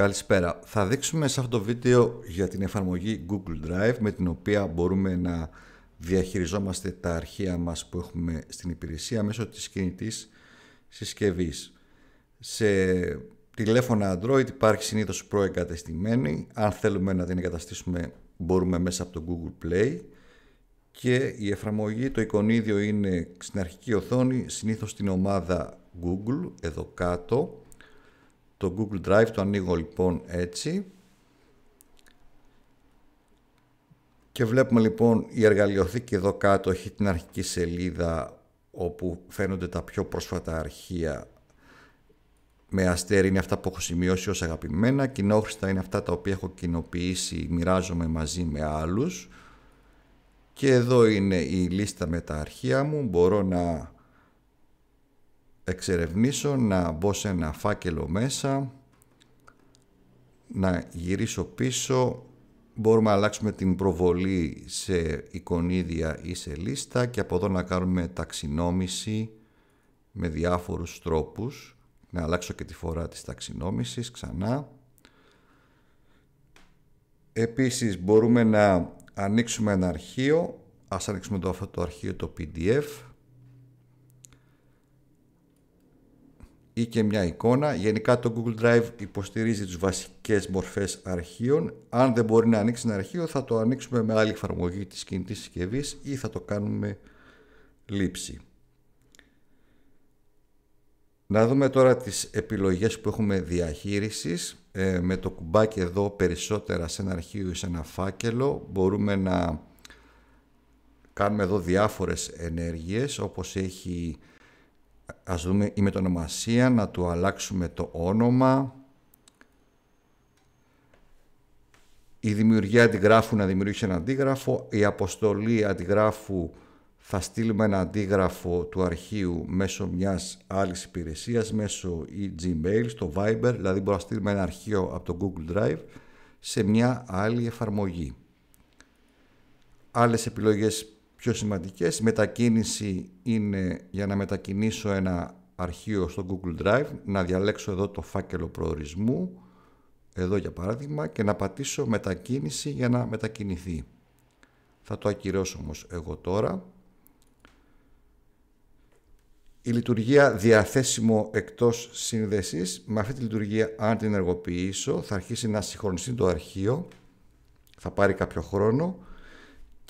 Καλησπέρα. Θα δείξουμε σε αυτό το βίντεο για την εφαρμογή Google Drive με την οποία μπορούμε να διαχειριζόμαστε τα αρχεία μας που έχουμε στην υπηρεσία μέσω της κινητής συσκευής. Σε τηλέφωνα Android υπάρχει συνήθως προεγκατεστημένη. Αν θέλουμε να την εγκαταστήσουμε μπορούμε μέσα από το Google Play και η εφαρμογή, το εικονίδιο είναι στην αρχική οθόνη, συνήθως στην ομάδα Google, εδώ κάτω το Google Drive, το ανοίγω λοιπόν έτσι και βλέπουμε λοιπόν η εργαλειοθήκη εδώ κάτω έχει την αρχική σελίδα όπου φαίνονται τα πιο πρόσφατα αρχεία με αστέρι είναι αυτά που έχω σημειώσει ως αγαπημένα, κοινόχρηστα είναι αυτά τα οποία έχω κοινοποιήσει, μοιράζομαι μαζί με άλλους και εδώ είναι η λίστα με τα αρχεία μου, μπορώ να εξερευνήσω, να μπω σε ένα φάκελο μέσα, να γυρίσω πίσω, μπορούμε να αλλάξουμε την προβολή σε εικονίδια ή σε λίστα και από εδώ να κάνουμε ταξινόμηση με διάφορους τρόπους. Να αλλάξω και τη φορά της ταξινόμησης ξανά. Επίσης μπορούμε να ανοίξουμε ένα αρχείο. Ας ανοίξουμε το, αυτό το αρχείο το PDF. ή και μια εικόνα. Γενικά το Google Drive υποστηρίζει τις βασικές μορφές αρχείων. Αν δεν μπορεί να ανοίξει ένα αρχείο θα το ανοίξουμε με άλλη εφαρμογή της κινητής συσκευής ή θα το κάνουμε λήψη. Να δούμε τώρα τις επιλογές που έχουμε διαχείρισης. Ε, με το κουμπάκι εδώ περισσότερα σε ένα αρχείο ή σε ένα φάκελο μπορούμε να κάνουμε εδώ διάφορες ενέργειες όπως έχει ας δούμε η μετονομασία, να του αλλάξουμε το όνομα. Η δημιουργία αντιγράφου να δημιουργήσει ένα αντίγραφο. Η αποστολή αντιγράφου θα στείλουμε ένα αντίγραφο του αρχείου μέσω μιας άλλης υπηρεσίας, μέσω e-Gmail, στο Viber, δηλαδή μπορούμε να στείλουμε ένα αρχείο από το Google Drive σε μια άλλη εφαρμογή. Άλλες επιλογές πιο σημαντικές. Μετακίνηση είναι για να μετακινήσω ένα αρχείο στο Google Drive, να διαλέξω εδώ το φάκελο προορισμού, εδώ για παράδειγμα, και να πατήσω μετακίνηση για να μετακινηθεί. Θα το ακυρώσω όμως εγώ τώρα. Η λειτουργία διαθέσιμο εκτός σύνδεσης, με αυτή τη λειτουργία αν την ενεργοποιήσω θα αρχίσει να συγχρονιστεί το αρχείο, θα πάρει κάποιο χρόνο,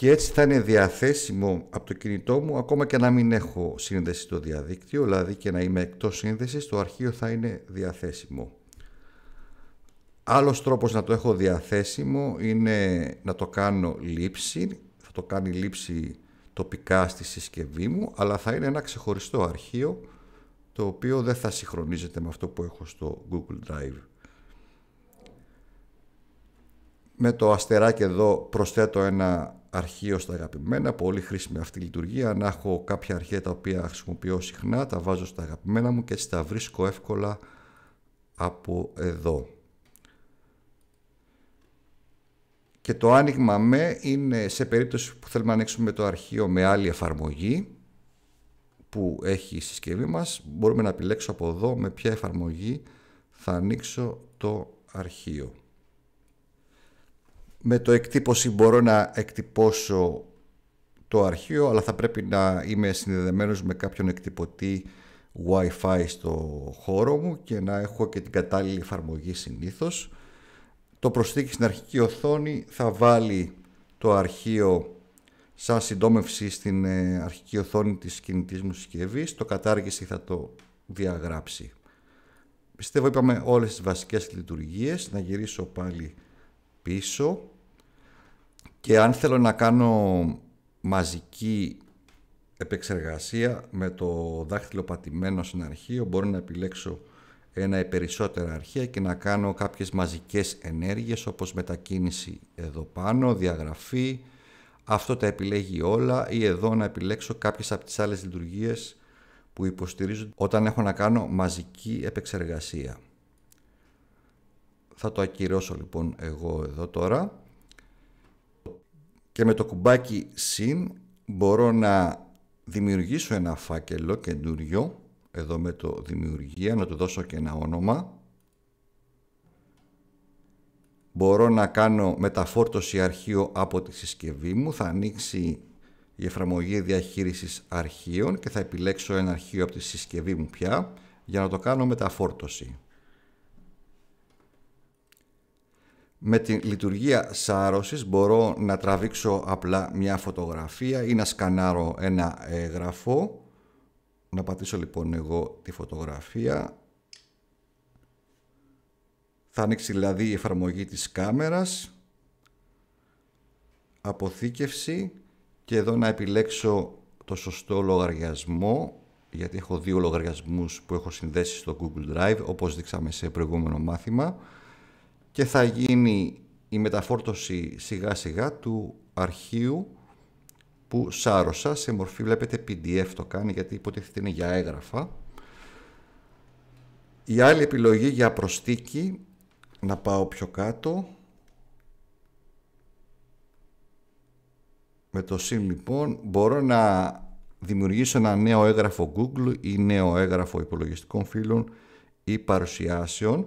και έτσι θα είναι διαθέσιμο από το κινητό μου ακόμα και να μην έχω σύνδεση στο διαδίκτυο, δηλαδή και να είμαι εκτός σύνδεσης, το αρχείο θα είναι διαθέσιμο. Άλλος τρόπος να το έχω διαθέσιμο είναι να το κάνω λήψη, θα το κάνει λήψη τοπικά στη συσκευή μου, αλλά θα είναι ένα ξεχωριστό αρχείο το οποίο δεν θα συγχρονίζεται με αυτό που έχω στο Google Drive. Με το αστεράκι εδώ προσθέτω ένα αρχείο στα αγαπημένα. Πολύ χρήσιμη αυτή η λειτουργία. Να έχω κάποια αρχεία τα οποία χρησιμοποιώ συχνά, τα βάζω στα αγαπημένα μου και έτσι τα βρίσκω εύκολα από εδώ. Και το άνοιγμα με είναι σε περίπτωση που θέλουμε να ανοίξουμε το αρχείο με άλλη εφαρμογή που έχει η συσκευή μας. Μπορούμε να επιλέξω από εδώ με ποια εφαρμογή θα ανοίξω το αρχείο με το εκτύπωση μπορώ να εκτυπώσω το αρχείο αλλά θα πρέπει να είμαι συνδεδεμένος με κάποιον εκτυπωτή Wi-Fi στο χώρο μου και να έχω και την κατάλληλη εφαρμογή συνήθως. Το προσθήκη στην αρχική οθόνη θα βάλει το αρχείο σαν συντόμευση στην ε, αρχική οθόνη της κινητής μου συσκευής. Το κατάργηση θα το διαγράψει. Πιστεύω είπαμε όλες τις βασικές λειτουργίες. Να γυρίσω πάλι πίσω και αν θέλω να κάνω μαζική επεξεργασία με το δάχτυλο πατημένο στην αρχείο μπορώ να επιλέξω ένα ή περισσότερα αρχεία και να κάνω κάποιες μαζικές ενέργειες όπως μετακίνηση εδώ πάνω, διαγραφή, αυτό τα επιλέγει όλα ή εδώ να επιλέξω κάποιες από τις άλλες λειτουργίες που υποστηρίζουν όταν έχω να κάνω μαζική επεξεργασία. Θα το ακυρώσω λοιπόν εγώ εδώ τώρα. Και με το κουμπάκι συν μπορώ να δημιουργήσω ένα φάκελο καινούριο. Εδώ με το δημιουργία να του δώσω και ένα όνομα. Μπορώ να κάνω μεταφόρτωση αρχείο από τη συσκευή μου. Θα ανοίξει η εφαρμογή διαχείρισης αρχείων και θα επιλέξω ένα αρχείο από τη συσκευή μου πια για να το κάνω μεταφόρτωση. Με τη λειτουργία σάρωσης μπορώ να τραβήξω απλά μια φωτογραφία ή να σκανάρω ένα έγγραφο. Να πατήσω λοιπόν εγώ τη φωτογραφία. Θα ανοίξει δηλαδή η εφαρμογή της κάμερας. Αποθήκευση και εδώ να επιλέξω το σωστό λογαριασμό γιατί έχω δύο λογαριασμούς που έχω συνδέσει στο Google Drive όπως δείξαμε σε προηγούμενο μάθημα και θα γίνει η μεταφόρτωση σιγά σιγά του αρχείου που σάρωσα σε μορφή βλέπετε PDF το κάνει γιατί υποτίθεται είναι για έγγραφα η άλλη επιλογή για προστίκη να πάω πιο κάτω με το sim λοιπόν μπορώ να δημιουργήσω ένα νέο έγγραφο Google ή νέο έγγραφο υπολογιστικών φίλων ή παρουσιάσεων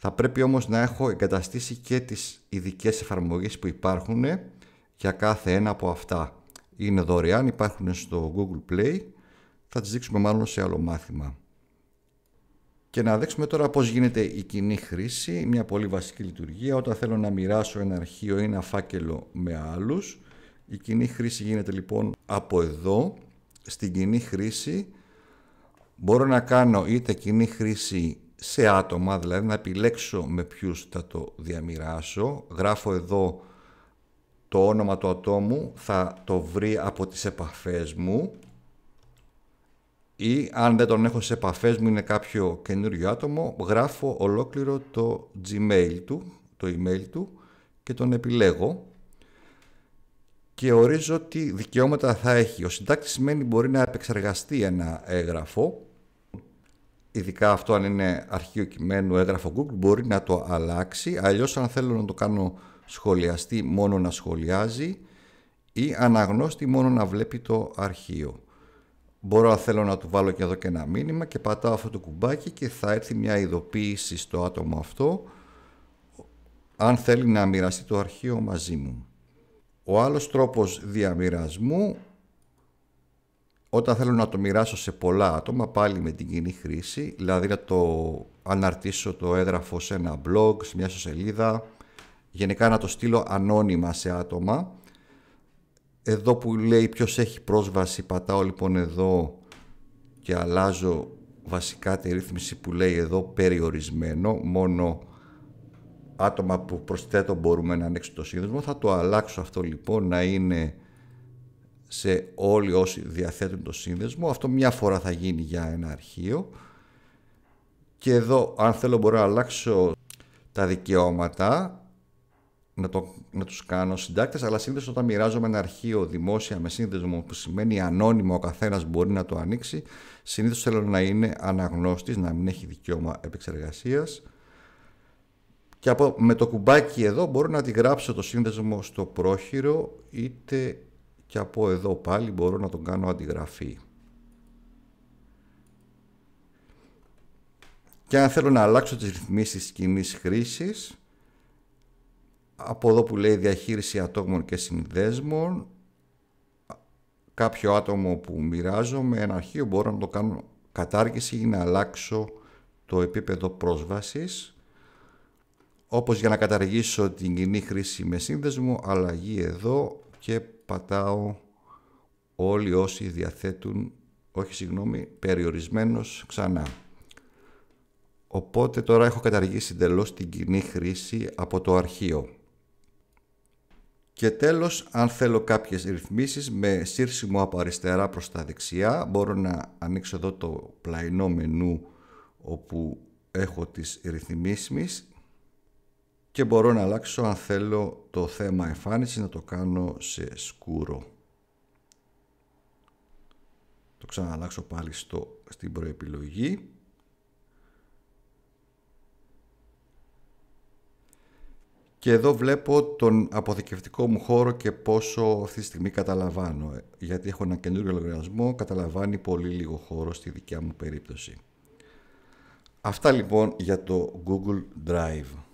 θα πρέπει όμως να έχω εγκαταστήσει και τις ειδικές εφαρμογές που υπάρχουν για κάθε ένα από αυτά. Είναι δωρεάν, υπάρχουν στο Google Play, θα τις δείξουμε μάλλον σε άλλο μάθημα. Και να δείξουμε τώρα πώς γίνεται η κοινή χρήση, μια πολύ βασική λειτουργία. Όταν θέλω να μοιράσω ένα αρχείο ή ένα φάκελο με άλλους, η κοινή χρήση γίνεται λοιπόν από εδώ. Στην κοινή χρήση μπορώ να κάνω είτε κοινή χρήση σε άτομα, δηλαδή να επιλέξω με ποιους θα το διαμοιράσω. Γράφω εδώ το όνομα του ατόμου, θα το βρει από τις επαφές μου ή αν δεν τον έχω σε επαφές μου είναι κάποιο καινούριο άτομο, γράφω ολόκληρο το Gmail του, το email του και τον επιλέγω και ορίζω τι δικαιώματα θα έχει. Ο συντάκτης σημαίνει μπορεί να επεξεργαστεί ένα έγγραφο ειδικά αυτό αν είναι αρχείο κειμένου, έγγραφο Google, μπορεί να το αλλάξει. Αλλιώς αν θέλω να το κάνω σχολιαστή μόνο να σχολιάζει ή αναγνώστη μόνο να βλέπει το αρχείο. Μπορώ να θέλω να του βάλω και εδώ και ένα μήνυμα και πατάω αυτό το κουμπάκι και θα έρθει μια ειδοποίηση στο άτομο αυτό αν θέλει να μοιραστεί το αρχείο μαζί μου. Ο άλλος τρόπος διαμοιρασμού όταν θέλω να το μοιράσω σε πολλά άτομα, πάλι με την κοινή χρήση, δηλαδή να το αναρτήσω το έγγραφο σε ένα blog, σε μια σελίδα, γενικά να το στείλω ανώνυμα σε άτομα. Εδώ που λέει ποιος έχει πρόσβαση, πατάω λοιπόν εδώ και αλλάζω βασικά τη ρύθμιση που λέει εδώ περιορισμένο, μόνο άτομα που προσθέτω μπορούμε να ανοίξουν το σύνδεσμο. Θα το αλλάξω αυτό λοιπόν να είναι σε όλοι όσοι διαθέτουν το σύνδεσμο. Αυτό μια φορά θα γίνει για ένα αρχείο. Και εδώ αν θέλω μπορώ να αλλάξω τα δικαιώματα, να, το, να τους κάνω συντάκτες, αλλά συνήθως όταν μοιράζομαι ένα αρχείο δημόσια με σύνδεσμο που σημαίνει ανώνυμο, ο καθένας μπορεί να το ανοίξει, συνήθως θέλω να είναι αναγνώστης, να μην έχει δικαίωμα επεξεργασίας. Και από, με το κουμπάκι εδώ μπορώ να γράψω το σύνδεσμο στο πρόχειρο είτε και από εδώ πάλι μπορώ να τον κάνω αντιγραφή. Και αν θέλω να αλλάξω τις ρυθμίσεις κοινή χρήσης, από εδώ που λέει διαχείριση ατόμων και συνδέσμων, κάποιο άτομο που μοιράζομαι, ένα αρχείο μπορώ να το κάνω κατάργηση ή να αλλάξω το επίπεδο πρόσβασης, όπως για να καταργήσω την κοινή χρήση με σύνδεσμο, αλλαγή εδώ και πατάω όλοι όσοι διαθέτουν, όχι συγγνώμη, περιορισμένος ξανά. Οπότε τώρα έχω καταργήσει εντελώς την κοινή χρήση από το αρχείο. Και τέλος, αν θέλω κάποιες ρυθμίσεις με σύρσιμο από αριστερά προς τα δεξιά, μπορώ να ανοίξω εδώ το πλαϊνό μενού όπου έχω τις ρυθμίσεις και μπορώ να αλλάξω αν θέλω το θέμα εμφάνισης να το κάνω σε σκούρο. Το ξαναλλάξω πάλι στο, στην προεπιλογή. Και εδώ βλέπω τον αποθηκευτικό μου χώρο και πόσο αυτή τη στιγμή καταλαμβάνω. Ε, γιατί έχω ένα καινούριο λογαριασμό, καταλαμβάνει πολύ λίγο χώρο στη δικιά μου περίπτωση. Αυτά λοιπόν για το Google Drive.